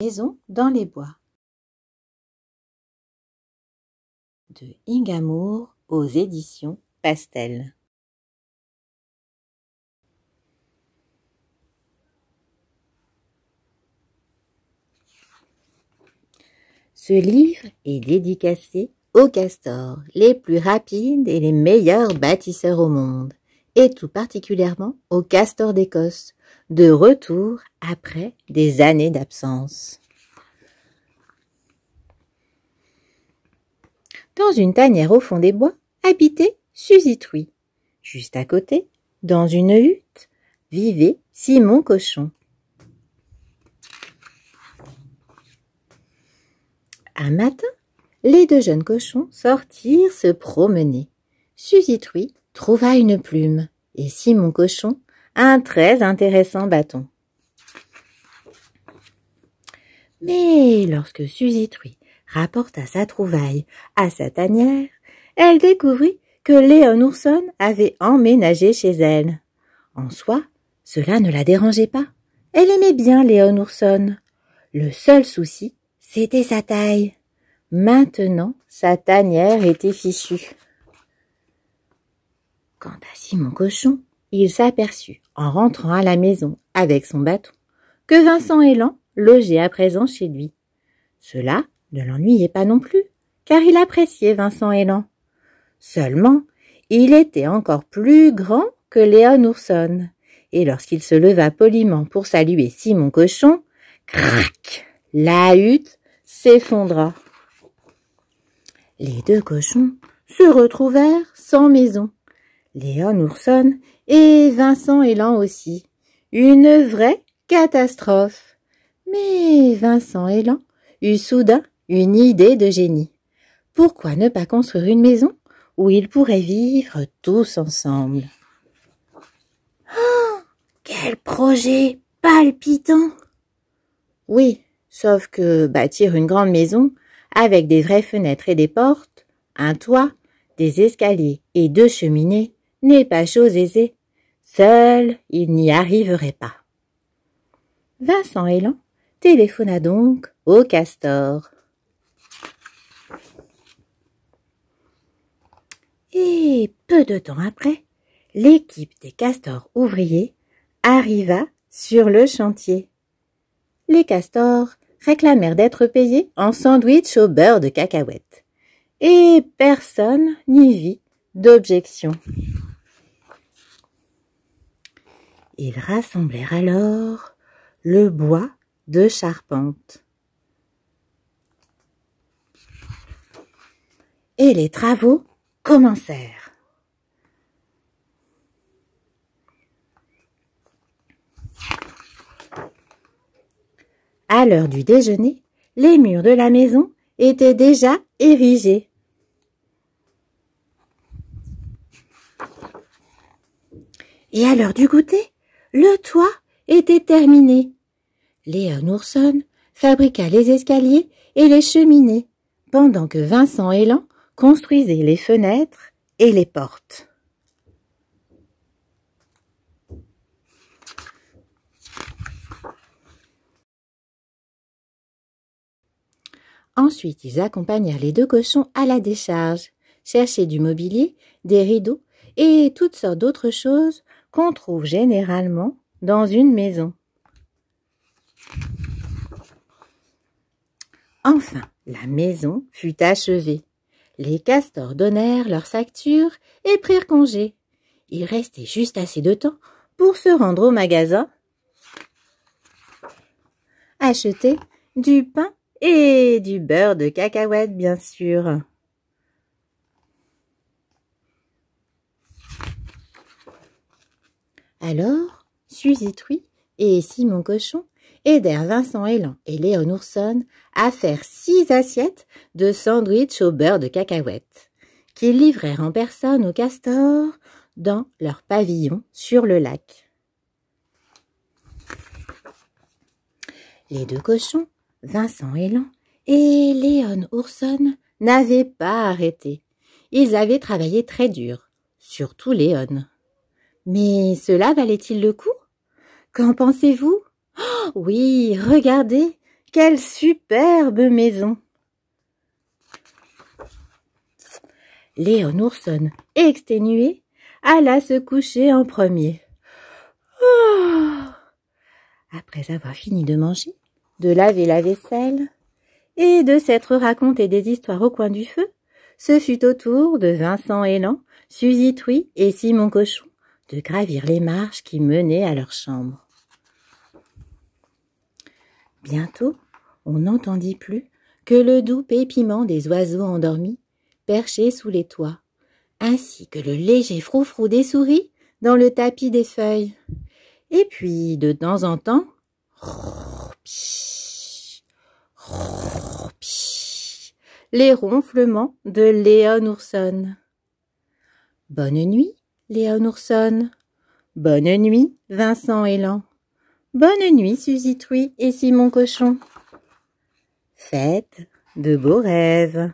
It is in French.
Maison dans les bois de Ingamour aux éditions Pastel. Ce livre est dédicacé aux castors, les plus rapides et les meilleurs bâtisseurs au monde et tout particulièrement au castor d'Écosse, de retour après des années d'absence. Dans une tanière au fond des bois, habitait Suzy Juste à côté, dans une hutte, vivait Simon Cochon. Un matin, les deux jeunes cochons sortirent se promener. Suzy trouva une plume et si mon Cochon un très intéressant bâton. Mais lorsque Suzy Truy rapporta sa trouvaille à sa tanière, elle découvrit que Léon Ourson avait emménagé chez elle. En soi, cela ne la dérangeait pas. Elle aimait bien Léon Ourson. Le seul souci, c'était sa taille. Maintenant, sa tanière était fichue. Quant à Simon Cochon, il s'aperçut, en rentrant à la maison avec son bâton, que Vincent Élan logeait à présent chez lui. Cela ne l'ennuyait pas non plus, car il appréciait Vincent Élan. Seulement, il était encore plus grand que Léon Ourson, et lorsqu'il se leva poliment pour saluer Simon Cochon, crac La hutte s'effondra. Les deux cochons se retrouvèrent sans maison Léon Ourson et Vincent Élan aussi. Une vraie catastrophe. Mais Vincent Élan eut soudain une idée de génie. Pourquoi ne pas construire une maison où ils pourraient vivre tous ensemble Oh Quel projet palpitant Oui, sauf que bâtir une grande maison avec des vraies fenêtres et des portes, un toit, des escaliers et deux cheminées, n'est pas chose aisée. Seul, il n'y arriverait pas. Vincent Hélan téléphona donc au castor. Et peu de temps après, l'équipe des castors ouvriers arriva sur le chantier. Les castors réclamèrent d'être payés en sandwich au beurre de cacahuète. Et personne n'y vit d'objection. Ils rassemblèrent alors le bois de charpente. Et les travaux commencèrent. À l'heure du déjeuner, les murs de la maison étaient déjà érigés. Et à l'heure du goûter, le toit était terminé. Léon Ourson fabriqua les escaliers et les cheminées, pendant que Vincent Élan construisait les fenêtres et les portes. Ensuite, ils accompagnèrent les deux cochons à la décharge, chercher du mobilier, des rideaux et toutes sortes d'autres choses qu'on trouve généralement dans une maison. Enfin, la maison fut achevée. Les castors donnèrent leur facture et prirent congé. Il restait juste assez de temps pour se rendre au magasin, acheter du pain et du beurre de cacahuète, bien sûr. Alors, Suzy Truy et Simon Cochon aidèrent Vincent Elan et Léon Ourson à faire six assiettes de sandwich au beurre de cacahuète, qu'ils livrèrent en personne au castors dans leur pavillon sur le lac. Les deux cochons, Vincent Elan et Léon Ourson, n'avaient pas arrêté. Ils avaient travaillé très dur, surtout Léon. Mais cela valait-il le coup Qu'en pensez-vous oh, Oui, regardez, quelle superbe maison Léon Ourson, exténué, alla se coucher en premier. Oh Après avoir fini de manger, de laver la vaisselle et de s'être raconté des histoires au coin du feu, ce fut au tour de Vincent élan, Suzy Thuy et Simon Cochon de gravir les marches qui menaient à leur chambre. Bientôt, on n'entendit plus que le doux pépiment des oiseaux endormis, perchés sous les toits, ainsi que le léger froufrou des souris dans le tapis des feuilles. Et puis, de temps en temps, les ronflements de Léon Ourson. Bonne nuit, Léon Bonne nuit, Vincent Élan. Bonne nuit, Suzy Truy et Simon Cochon. Faites de beaux rêves.